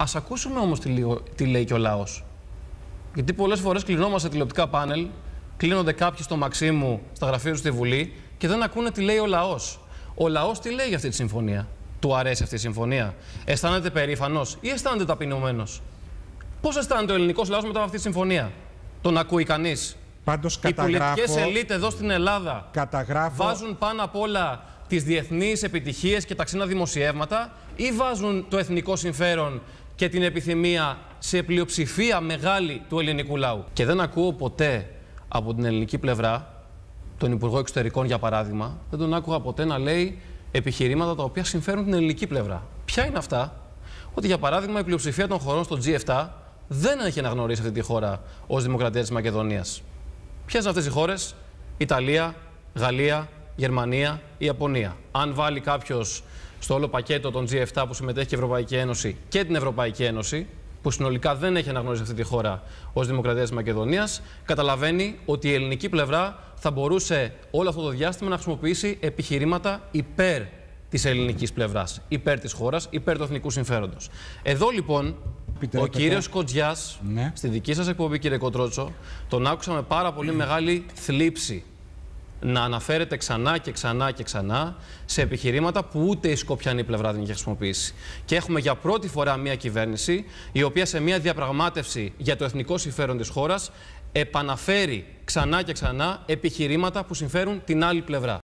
Ας ακούσουμε όμως τι, λέει και ο λαός. Γιατί πολλές φορές κλεινόμαστε τηλεοπτικά πάνελ, κλείνονται κάποιοι στο μαξί μου στα γραφεία τους στη Βουλή και δεν ακούνε τι λέει ο λαός. Ο λαός τι λέει για αυτή τη συμφωνία. Του αρέσει αυτή η συμφωνία. Αισθάνεται περήφανος ή αισθάνεται ταπεινωμένος. Πώς αισθάνεται ο ελληνικός λαός μετά από αυτή τη συμφωνία. Τον ακούει κανείς. Πάντως, καταγράφω, Οι πολιτικές ελίτ εδώ στην Ελλάδα καταγράφω... βάζουν πάνω απ' όλα τις διεθνείς επιτυχίες και ξένα δημοσιεύματα ή βάζουν το εθνικό συμφέρον και την επιθυμία σε πλειοψηφία μεγάλη του ελληνικού λαού. Και δεν ακούω ποτέ από την ελληνική πλευρά, τον Υπουργό Εξωτερικών για παράδειγμα, δεν τον άκουγα ποτέ να λέει επιχειρήματα τα οποία συμφέρουν την ελληνική πλευρά. Ποια είναι αυτά, ότι για παράδειγμα η πλειοψηφία των χωρών στο G7 δεν έχει αναγνωρίσει αυτή τη χώρα ως Δημοκρατία της Μακεδονίας. Ποιες είναι αυτές οι χώρες, Ιταλία, Γαλλία, Γερμανία, Ιαπωνία. Αν βάλει κάποιος στο όλο πακέτο των G7 που συμμετέχει και η Ευρωπαϊκή Ένωση και την Ευρωπαϊκή Ένωση, που συνολικά δεν έχει αναγνωρίσει αυτή τη χώρα ως Δημοκρατία της Μακεδονίας, καταλαβαίνει ότι η ελληνική πλευρά θα μπορούσε όλο αυτό το διάστημα να χρησιμοποιήσει επιχειρήματα υπέρ της ελληνικής πλευράς, υπέρ της χώρας, υπέρ του εθνικού συμφέροντος. Εδώ λοιπόν ο κύριος Κοτζιάς, ναι. στη δική σας εκπομπή, κύριε Κοτρότσο, τον άκουσα με πάρα πολύ μεγάλη θλίψη να αναφέρεται ξανά και ξανά και ξανά σε επιχειρήματα που ούτε η Σκοπιανή πλευρά δεν έχει χρησιμοποιήσει. Και έχουμε για πρώτη φορά μια κυβέρνηση η οποία σε μια διαπραγμάτευση για το εθνικό συμφέρον της χώρας επαναφέρει ξανά και ξανά επιχειρήματα που συμφέρουν την άλλη πλευρά.